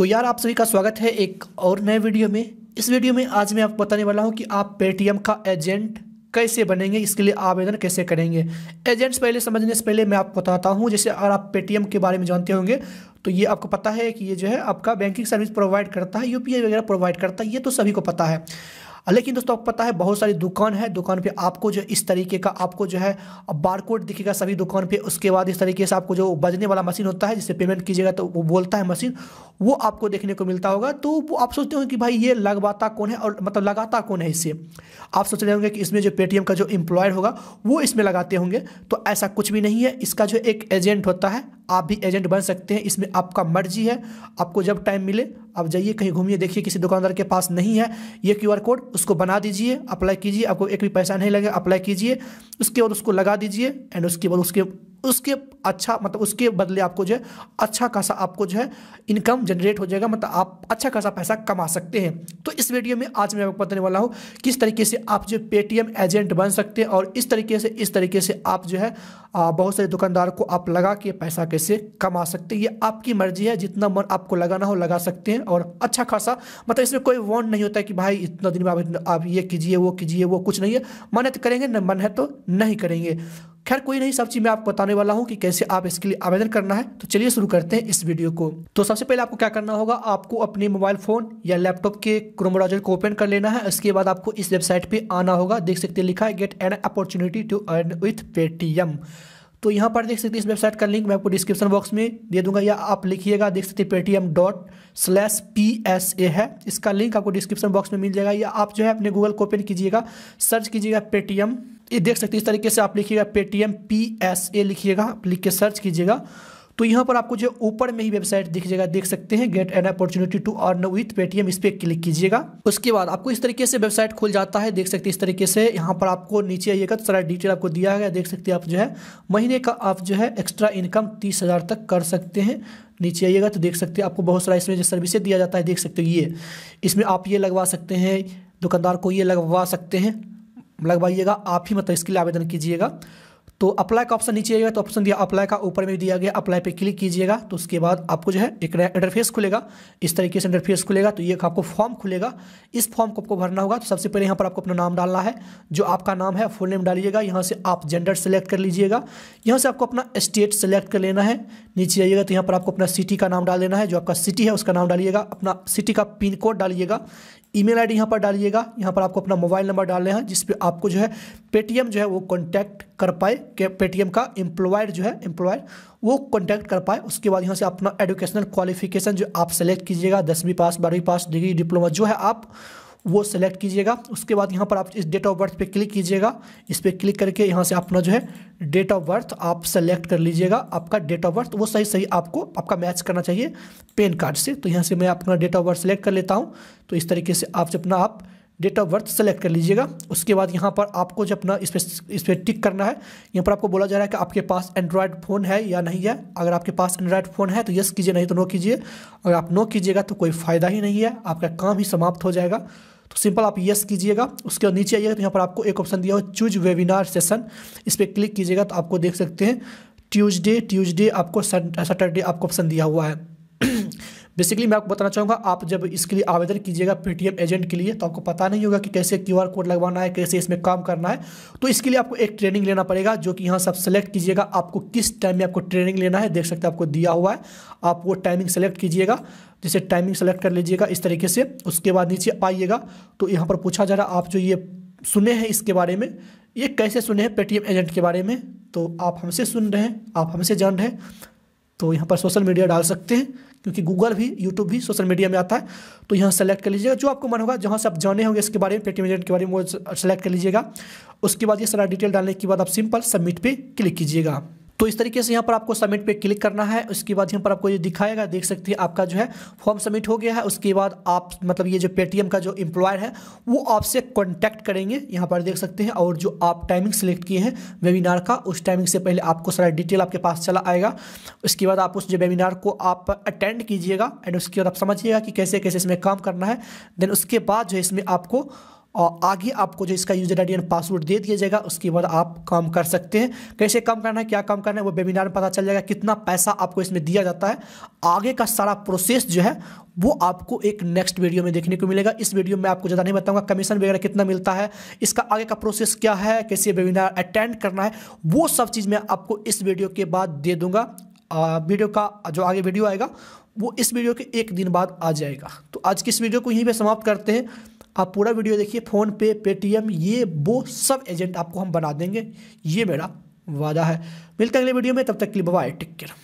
तो यार आप सभी का स्वागत है एक और नए वीडियो में इस वीडियो में आज मैं आपको बताने वाला हूँ कि आप पेटीएम का एजेंट कैसे बनेंगे इसके लिए आवेदन कैसे करेंगे एजेंट्स पहले समझने से पहले मैं आपको बताता हूँ जैसे अगर आप पेटीएम के बारे में जानते होंगे तो ये आपको पता है कि ये जो है आपका बैंकिंग सर्विस प्रोवाइड करता है यूपीआई वगैरह प्रोवाइड करता है ये तो सभी को पता है लेकिन दोस्तों आपको पता है बहुत सारी दुकान है दुकान पे आपको जो इस तरीके का आपको जो है बारकोड दिखेगा सभी दुकान पे उसके बाद इस तरीके से आपको जो बजने वाला मशीन होता है जिससे पेमेंट कीजिएगा तो वो बोलता है मशीन वो आपको देखने को मिलता होगा तो वो आप सोचते होंगे कि भाई ये लगवाता कौन है और मतलब लगाता कौन है इससे आप सोच रहे होंगे कि इसमें जो पेटीएम का जो एम्प्लॉयर होगा वो इसमें लगाते होंगे तो ऐसा कुछ भी नहीं है इसका जो एक एजेंट होता है आप भी एजेंट बन सकते हैं इसमें आपका मर्जी है आपको जब टाइम मिले आप जाइए कहीं घूमिए देखिए किसी दुकानदार के पास नहीं है ये क्यू कोड उसको बना दीजिए अप्लाई कीजिए आपको एक भी पैसा नहीं लगेगा अप्लाई कीजिए उसके बाद उसको लगा दीजिए एंड उसके बाद उसके उसके अच्छा मतलब उसके बदले आपको जो है अच्छा खासा आपको जो है इनकम जनरेट हो जाएगा मतलब आप अच्छा खासा पैसा कमा सकते हैं तो इस वीडियो में आज मैं आपको बताने वाला हूँ किस तरीके से आप जो पेटीएम एजेंट बन सकते हैं और इस तरीके से इस तरीके से आप जो है बहुत सारे दुकानदार को आप लगा के पैसा कैसे कमा सकते हैं ये आपकी मर्जी है जितना मन आपको लगाना हो लगा सकते हैं और अच्छा खासा मतलब इसमें कोई वॉन्ट नहीं होता कि भाई इतना दिन में आप, ये कीजिए वो कीजिए वो कुछ नहीं है मन है तो करेंगे न मन है तो नहीं करेंगे खैर कोई नहीं सब चीज़ मैं आपको बताने वाला हूँ कि कैसे आप इसके लिए आवेदन करना है तो चलिए शुरू करते हैं इस वीडियो को तो सबसे पहले आपको क्या करना होगा आपको अपने मोबाइल फ़ोन या लैपटॉप के क्रोम ब्राउजर को ओपन कर लेना है इसके बाद आपको इस वेबसाइट पर आना होगा देख सकते लिखा है get an opportunity to earn with Paytm तो यहाँ पर देख सकते हैं इस वेबसाइट का लिंक मैं आपको डिस्क्रिप्शन बॉक्स में दे दूंगा या आप लिखिएगा देख सकते हैं Paytm dot slash P S A है इसका लिंक आपको डिस्क्रिप्शन बॉक्स में मिल जाएगा या आप जो है अपने गूगल को ओपन कीजिएगा सर्च कीजिएगा पेटीएम ये देख सकते हैं इस तरीके से आप लिखिएगा पेटीएम पी एस ए लिखिएगा लिख के सर्च कीजिएगा तो यहाँ पर आपको जो ऊपर में ही वेबसाइट दिख जाएगा देख सकते हैं get an opportunity to earn with Paytm इस पर क्लिक कीजिएगा उसके बाद आपको इस तरीके से वेबसाइट खुल जाता है देख सकते हैं इस तरीके से यहाँ पर आपको नीचे आइएगा तो सारा डिटेल आपको दिया गया देख सकते हैं आप जो है महीने का आप जो है एक्स्ट्रा इनकम तीस हज़ार तक कर सकते हैं नीचे आइएगा तो देख सकते हैं आपको बहुत सारा इसमें जो सर्विसेज दिया जाता है देख सकते हो ये इसमें आप ये लगवा सकते हैं दुकानदार को ये लगवा सकते हैं लगवाइएगा आप ही मतलब इसके लिए आवेदन कीजिएगा तो अप्लाई का ऑप्शन नीचे आएगा तो ऑप्शन दिया अप्लाई का ऊपर में दिया गया अप्लाई पे क्लिक कीजिएगा तो उसके बाद आपको जो है एक नया इंटरफेस खुलेगा इस तरीके से इंटरफेस खुलेगा तो ये आपको फॉर्म खुलेगा इस फॉर्म को आपको भरना होगा तो सबसे पहले यहाँ पर आपको अपना नाम डालना है जो आपका नाम है फुल नेम डालिएगा यहाँ से आप जेंडर सेलेक्ट कर लीजिएगा यहाँ से आपको अपना स्टेट सेलेक्ट कर लेना है नीचे आइएगा तो यहाँ पर आपको अपना सिटी का नाम डाल देना है जो आपका सिटी है उसका नाम डालिएगा अपना सिटी का पिन कोड डालिएगा ईमेल आईडी यहाँ पर डालिएगा यहाँ पर आपको अपना मोबाइल नंबर डालना है जिस पर आपको जो है पेटीएम जो है वो कॉन्टैक्ट कर पाए के पेटीएम का एम्प्लॉयड जो है एम्प्लॉयड वो कॉन्टैक्ट कर पाए उसके बाद यहाँ से अपना एजुकेशनल क्वालिफिकेशन जो आप सेलेक्ट कीजिएगा दसवीं पास बारहवीं पास डिग्री डिप्लोमा जो है आप वो सेलेक्ट कीजिएगा उसके बाद यहाँ पर आप इस डेट ऑफ बर्थ पे क्लिक कीजिएगा इस पर क्लिक करके यहाँ से अपना जो है डेट ऑफ बर्थ आप सेलेक्ट कर लीजिएगा आपका डेट ऑफ बर्थ वो सही सही आपको आपका मैच करना चाहिए पेन कार्ड से तो यहाँ से मैं अपना डेट ऑफ बर्थ सेलेक्ट कर लेता हूँ तो इस तरीके से आप अपना आप डेट ऑफ बर्थ सेलेक्ट कर लीजिएगा उसके बाद यहाँ पर आपको जो अपना इस पर इस पर टिक करना है यहाँ पर आपको बोला जा रहा है कि आपके पास एंड्रॉयड फ़ोन है या नहीं है अगर आपके पास एंड्रॉयड फ़ोन है तो यस कीजिए नहीं तो नो कीजिए अगर आप नो कीजिएगा तो कोई फ़ायदा ही नहीं है आपका काम ही समाप्त हो जाएगा तो सिंपल आप येस कीजिएगा उसके बाद नीचे आइएगा तो यहाँ पर आपको एक ऑप्शन दिया हो चूज वेबिनार सेसन इस पर क्लिक कीजिएगा तो आपको देख सकते हैं ट्यूजडे ट्यूजडे आपको सैटरडे आपको ऑप्शन दिया हुआ है बेसिकली मैं आपको बताना चाहूँगा आप जब इसके लिए आवेदन कीजिएगा पेटीएम एजेंट के लिए तो आपको पता नहीं होगा कि कैसे क्यू कोड लगवाना है कैसे इसमें काम करना है तो इसके लिए आपको एक ट्रेनिंग लेना पड़ेगा जो कि यहाँ सब सेलेक्ट कीजिएगा आपको किस टाइम में आपको ट्रेनिंग लेना है देख सकते हैं आपको दिया हुआ है आप वो टाइमिंग सेलेक्ट कीजिएगा जैसे टाइमिंग सेलेक्ट कर लीजिएगा इस तरीके से उसके बाद नीचे आइएगा तो यहाँ पर पूछा जा रहा आप जो ये सुने हैं इसके बारे में ये कैसे सुने हैं पेटीएम एजेंट के बारे में तो आप हमसे सुन रहे हैं आप हमसे जान रहे हैं तो यहाँ पर सोशल मीडिया डाल सकते हैं क्योंकि गूगल भी यूट्यूब भी सोशल मीडिया में आता है तो यहाँ सेलेक्ट कर लीजिएगा जो आपको मन होगा जहाँ से आप जाने होंगे इसके बारे में पेटीएम एजेंट के बारे में वो सेलेक्ट कर लीजिएगा उसके बाद ये सारा डिटेल डालने के बाद आप सिंपल सबमिट पे क्लिक कीजिएगा तो इस तरीके से यहाँ पर आपको सबमिट पे क्लिक करना है उसके बाद यहाँ पर आपको ये दिखाएगा देख सकते हैं आपका जो है फॉर्म सबमिट हो गया है उसके बाद आप मतलब ये जो पेटीएम का जो एम्प्लॉयर है वो आपसे कॉन्टैक्ट करेंगे यहाँ पर देख सकते हैं और जो आप टाइमिंग सेलेक्ट किए हैं वेबिनार का उस टाइमिंग से पहले आपको सारा डिटेल आपके पास चला आएगा उसके बाद आप उस जो वेबिनार को आप अटेंड कीजिएगा एंड उसके बाद आप समझिएगा कि कैसे कैसे इसमें काम करना है देन उसके बाद जो है इसमें आपको और आगे आपको जो इसका यूजर आई एंड पासवर्ड दे दिया जाएगा उसके बाद आप काम कर सकते हैं कैसे काम करना है क्या काम करना है वो वेबिनार में पता चल जाएगा कितना पैसा आपको इसमें दिया जाता है आगे का सारा प्रोसेस जो है वो आपको एक नेक्स्ट वीडियो में देखने को मिलेगा इस वीडियो में आपको ज़्यादा नहीं बताऊंगा कमीशन वगैरह कितना मिलता है इसका आगे का प्रोसेस क्या है कैसे वेबिनार अटेंड करना है वो सब चीज़ मैं आपको इस वीडियो के बाद दे दूंगा वीडियो का जो आगे वीडियो आएगा वो इस वीडियो के एक दिन बाद आ जाएगा तो आज की इस वीडियो को यहीं पर समाप्त करते हैं आप पूरा वीडियो देखिए फ़ोन पे पेटीएम ये वो सब एजेंट आपको हम बना देंगे ये मेरा वादा है मिलते हैं अगले वीडियो में तब तक के लिए बाय टेक केयर